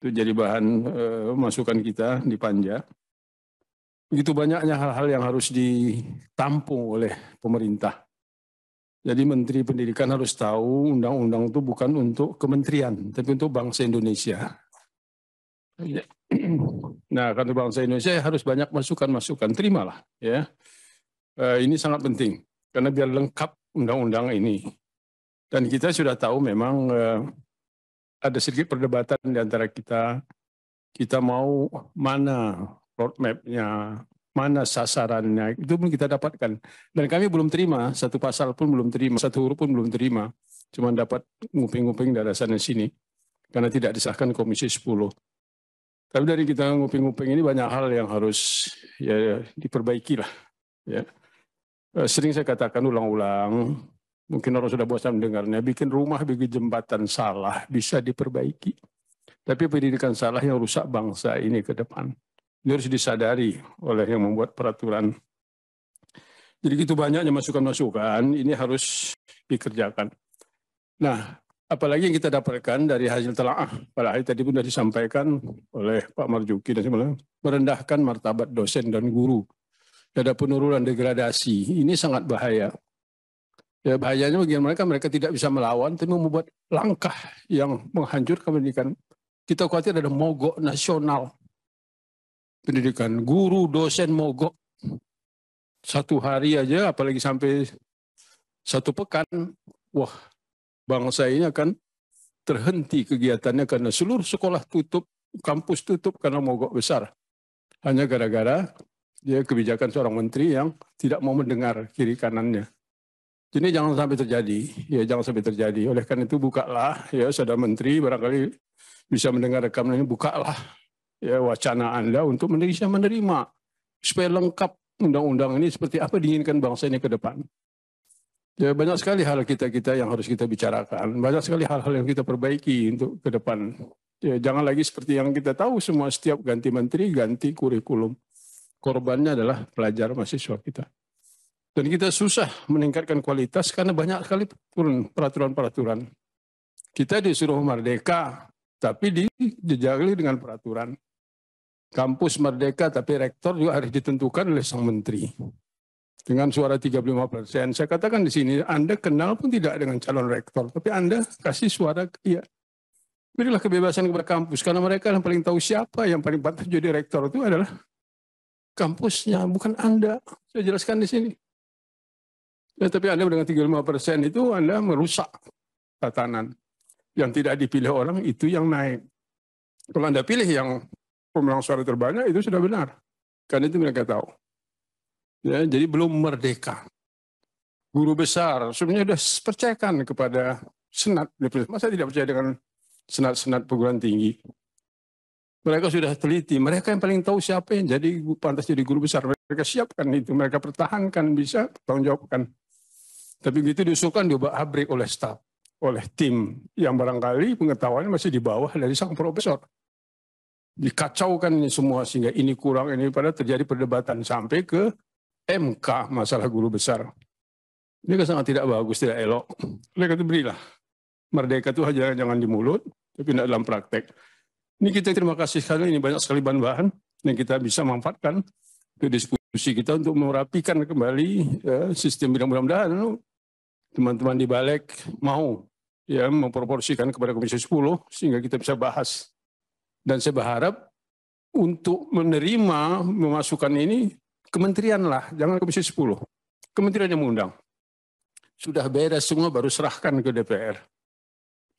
Itu jadi bahan e, masukan kita di Panja. Begitu banyaknya hal-hal yang harus ditampung oleh pemerintah. Jadi Menteri Pendidikan harus tahu undang-undang itu bukan untuk kementerian, tapi untuk bangsa Indonesia. Ya. Nah, karena bangsa Indonesia ya harus banyak masukan-masukan, terimalah. Ya, eh, ini sangat penting karena biar lengkap undang-undang ini. Dan kita sudah tahu memang eh, ada sedikit perdebatan di antara kita. Kita mau mana roadmapnya, mana sasarannya, itu pun kita dapatkan. Dan kami belum terima, satu pasal pun belum terima, satu huruf pun belum terima. Cuma dapat nguping-nguping dari sana sini. Karena tidak disahkan Komisi 10. Tapi dari kita nguping-nguping ini banyak hal yang harus ya diperbaiki lah. Ya. Eh, sering saya katakan ulang-ulang, Mungkin orang sudah bosan mendengarnya. Bikin rumah, bikin jembatan salah, bisa diperbaiki. Tapi pendidikan salah yang rusak bangsa ini ke depan. Ini harus disadari oleh yang membuat peraturan. Jadi gitu banyaknya masukan-masukan, ini harus dikerjakan. Nah, apalagi yang kita dapatkan dari hasil telaah pada hari tadi pun sudah disampaikan oleh Pak Marjuki dan sebagainya, merendahkan martabat dosen dan guru. Ada penurunan degradasi, ini sangat bahaya. Ya bahayanya bagian mereka, mereka tidak bisa melawan, tapi membuat langkah yang menghancurkan pendidikan. Kita khawatir ada mogok nasional. Pendidikan guru, dosen mogok. Satu hari aja, apalagi sampai satu pekan, wah bangsa ini akan terhenti kegiatannya karena seluruh sekolah tutup, kampus tutup karena mogok besar. Hanya gara-gara dia ya, kebijakan seorang menteri yang tidak mau mendengar kiri kanannya. Jadi jangan sampai terjadi, ya jangan sampai terjadi. Oleh karena itu bukalah, ya saudara menteri barangkali bisa mendengar rekaman ini, bukalah ya wacana Anda untuk bisa menerima supaya lengkap undang-undang ini seperti apa diinginkan bangsa ini ke depan. Ya, banyak sekali hal kita-kita yang harus kita bicarakan. Banyak sekali hal-hal yang kita perbaiki untuk ke depan. Ya, jangan lagi seperti yang kita tahu semua setiap ganti menteri, ganti kurikulum. Korbannya adalah pelajar mahasiswa kita. Dan kita susah meningkatkan kualitas karena banyak sekali peraturan-peraturan. Kita disuruh merdeka, tapi dijagali dengan peraturan. Kampus merdeka, tapi rektor juga harus ditentukan oleh sang menteri. Dengan suara 35 persen. Saya katakan di sini, Anda kenal pun tidak dengan calon rektor, tapi Anda kasih suara, ya, berilah kebebasan kepada kampus. Karena mereka yang paling tahu siapa yang paling pantas jadi rektor itu adalah kampusnya, bukan Anda. Saya jelaskan di sini. Ya, tapi Anda dengan 35 persen itu Anda merusak tatanan. Yang tidak dipilih orang itu yang naik. Kalau Anda pilih yang pemenang suara terbanyak itu sudah benar. Karena itu mereka tahu. Ya, jadi belum merdeka. Guru besar sebenarnya sudah percayakan kepada senat. Masa tidak percaya dengan senat-senat perguruan tinggi? Mereka sudah teliti. Mereka yang paling tahu siapa yang jadi pantas jadi guru besar. Mereka siapkan itu. Mereka pertahankan bisa, tanggung jawabkan. Tapi begitu diusulkan diubah abrik oleh staf, oleh tim yang barangkali pengetahuannya masih di bawah dari sang profesor. Dikacaukan ini semua sehingga ini kurang ini pada terjadi perdebatan sampai ke MK masalah guru besar. Ini kan sangat tidak bagus, tidak elok. Oleh itu berilah. Merdeka itu hanya jangan di mulut, tapi tidak dalam praktek. Ini kita terima kasih sekali, ini banyak sekali bahan-bahan yang kita bisa manfaatkan untuk diskusi kita untuk merapikan kembali ya, sistem mudah-mudahan teman-teman di balik mau ya memproporsikan kepada Komisi 10 sehingga kita bisa bahas. Dan saya berharap untuk menerima memasukkan ini lah, jangan Komisi 10. Kementerian yang mengundang. Sudah beres semua baru serahkan ke DPR.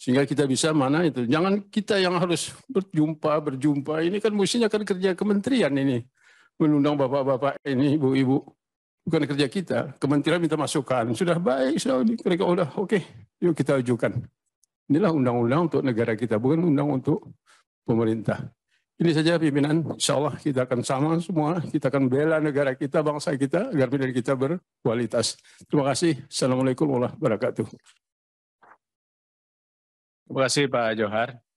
Sehingga kita bisa mana itu. Jangan kita yang harus berjumpa, berjumpa. Ini kan mestinya kan kerja kementerian ini. Menundang bapak-bapak ini, ibu-ibu bukan kerja kita. Kementerian minta masukan, sudah baik, sudah mereka sudah oke, okay, yuk kita ajukan. Inilah undang-undang untuk negara kita, bukan undang untuk pemerintah. Ini saja pimpinan, insya Allah kita akan sama semua, kita akan bela negara kita, bangsa kita, agar pimpinan kita berkualitas. Terima kasih. Assalamualaikum warahmatullahi wabarakatuh. Terima kasih Pak Johar.